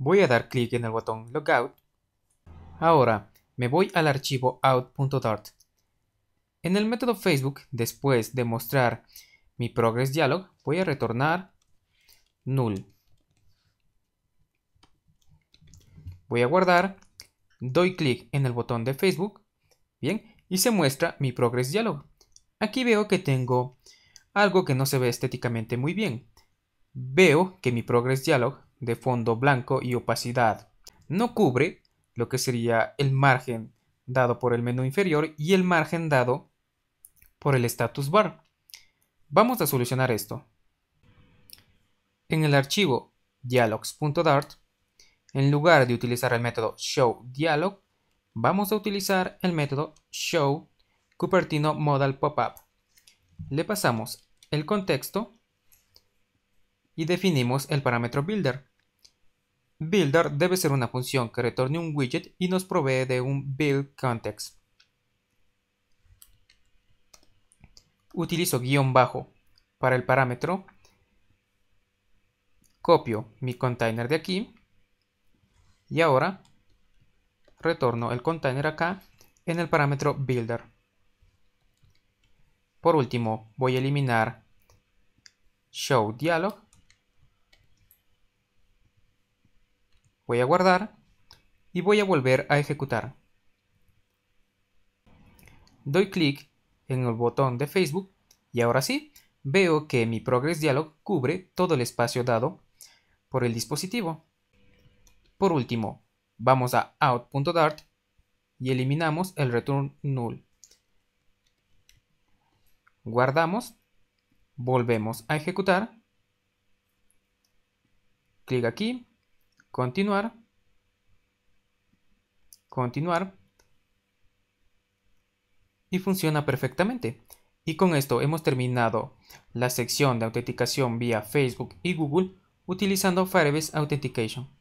Voy a dar clic en el botón Logout. Ahora me voy al archivo out.dart. En el método Facebook, después de mostrar mi progress dialog, voy a retornar null. Voy a guardar, doy clic en el botón de Facebook, bien, y se muestra mi progress dialog. Aquí veo que tengo algo que no se ve estéticamente muy bien. Veo que mi progress dialog de fondo blanco y opacidad. No cubre lo que sería el margen dado por el menú inferior y el margen dado por el status bar. Vamos a solucionar esto. En el archivo dialogs.dart, en lugar de utilizar el método showDialog, vamos a utilizar el método show Cupertino Modal Popup. Le pasamos el contexto y definimos el parámetro builder. Builder debe ser una función que retorne un widget y nos provee de un build context. Utilizo guión bajo para el parámetro. Copio mi container de aquí. Y ahora retorno el container acá en el parámetro builder. Por último, voy a eliminar show dialog Voy a guardar y voy a volver a ejecutar. Doy clic en el botón de Facebook y ahora sí, veo que mi Progress Dialog cubre todo el espacio dado por el dispositivo. Por último, vamos a out.dart y eliminamos el return null. Guardamos, volvemos a ejecutar. Clic aquí continuar, continuar y funciona perfectamente. Y con esto hemos terminado la sección de autenticación vía Facebook y Google utilizando Firebase Authentication.